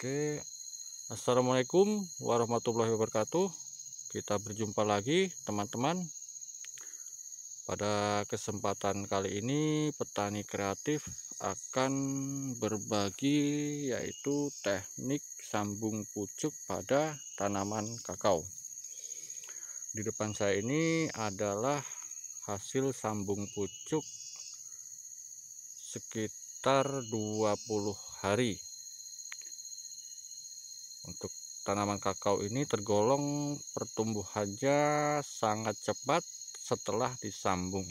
Oke, Assalamualaikum warahmatullahi wabarakatuh. Kita berjumpa lagi teman-teman. Pada kesempatan kali ini petani kreatif akan berbagi yaitu teknik sambung pucuk pada tanaman kakao. Di depan saya ini adalah hasil sambung pucuk sekitar 20 hari untuk tanaman kakao ini tergolong pertumbuhannya sangat cepat setelah disambung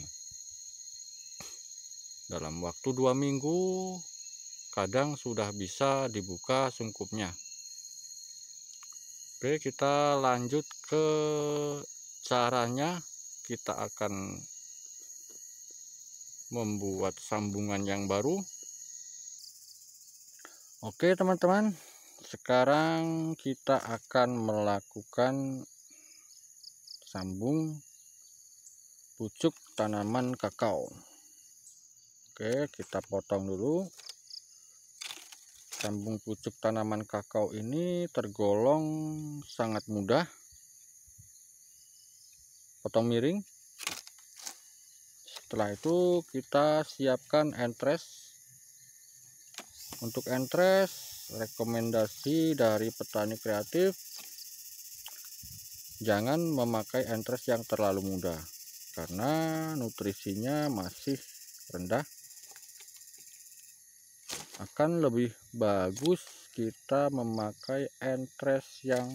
dalam waktu dua minggu kadang sudah bisa dibuka sungkupnya Oke kita lanjut ke caranya kita akan membuat sambungan yang baru Oke teman-teman sekarang kita akan melakukan sambung pucuk tanaman kakao oke kita potong dulu sambung pucuk tanaman kakao ini tergolong sangat mudah potong miring setelah itu kita siapkan entres untuk entres rekomendasi dari petani kreatif jangan memakai entres yang terlalu muda karena nutrisinya masih rendah akan lebih bagus kita memakai entres yang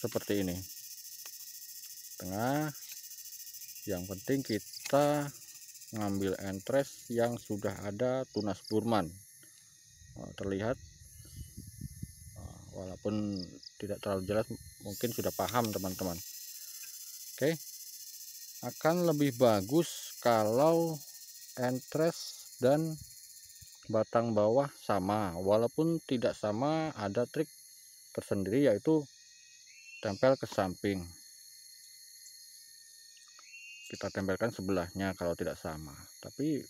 seperti ini tengah yang penting kita ngambil entres yang sudah ada tunas burman eh, terlihat eh, walaupun tidak terlalu jelas mungkin sudah paham teman-teman oke akan lebih bagus kalau entres dan batang bawah sama walaupun tidak sama ada trik tersendiri yaitu tempel ke samping kita tempelkan sebelahnya kalau tidak sama tapi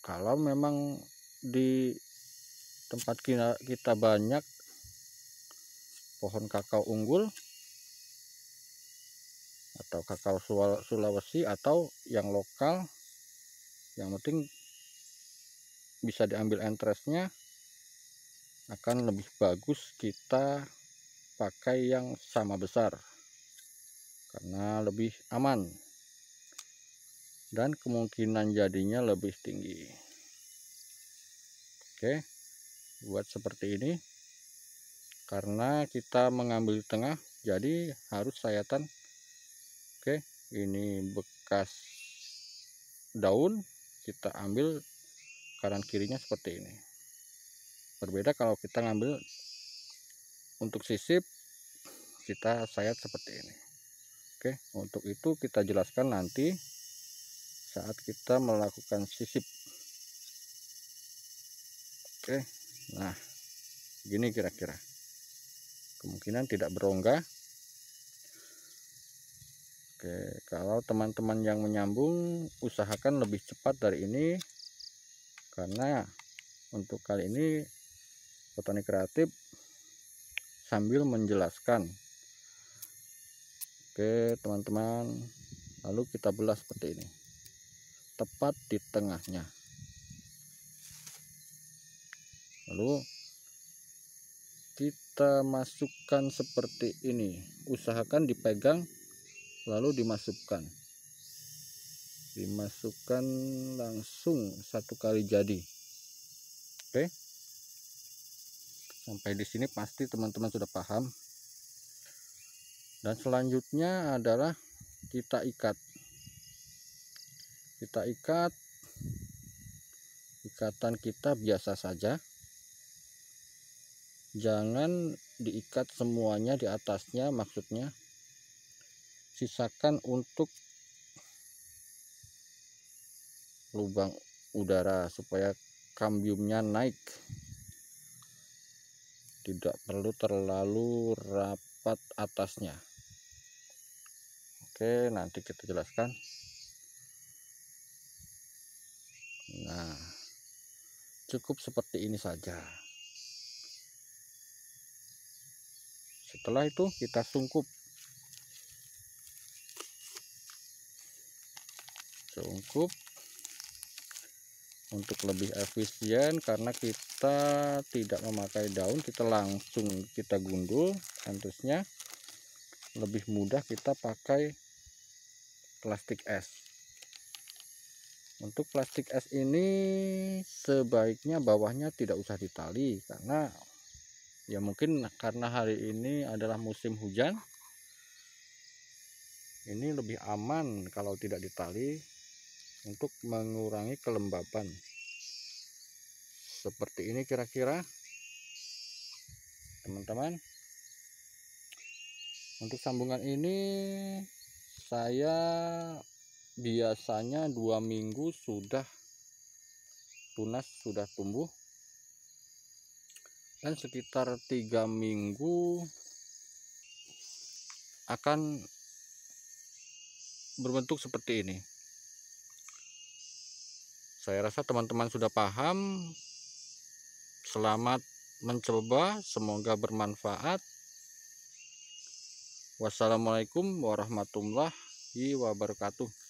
kalau memang di tempat kita, kita banyak pohon kakao unggul atau kakao Sulawesi atau yang lokal yang penting bisa diambil entresnya akan lebih bagus kita pakai yang sama besar karena lebih aman dan kemungkinan jadinya lebih tinggi oke buat seperti ini karena kita mengambil tengah jadi harus sayatan oke ini bekas daun kita ambil kanan kirinya seperti ini berbeda kalau kita ngambil untuk sisip kita sayat seperti ini oke untuk itu kita jelaskan nanti saat kita melakukan sisip oke nah gini kira-kira kemungkinan tidak berongga oke kalau teman-teman yang menyambung usahakan lebih cepat dari ini karena untuk kali ini petani kreatif sambil menjelaskan oke teman-teman lalu kita belah seperti ini tepat di tengahnya lalu kita masukkan seperti ini usahakan dipegang lalu dimasukkan dimasukkan langsung satu kali jadi oke sampai di sini pasti teman-teman sudah paham dan selanjutnya adalah kita ikat kita ikat ikatan kita biasa saja jangan diikat semuanya di atasnya maksudnya sisakan untuk lubang udara supaya kambiumnya naik tidak perlu terlalu rapat atasnya oke nanti kita jelaskan nah cukup seperti ini saja setelah itu kita sungkup sungkup untuk lebih efisien karena kita tidak memakai daun kita langsung kita gundul tentunya lebih mudah kita pakai plastik es untuk plastik es ini sebaiknya bawahnya tidak usah ditali karena ya mungkin karena hari ini adalah musim hujan ini lebih aman kalau tidak ditali untuk mengurangi kelembapan seperti ini kira-kira teman-teman untuk sambungan ini saya biasanya dua minggu sudah tunas sudah tumbuh dan sekitar tiga minggu akan berbentuk seperti ini saya rasa teman-teman sudah paham selamat mencoba semoga bermanfaat wassalamualaikum warahmatullahi wabarakatuh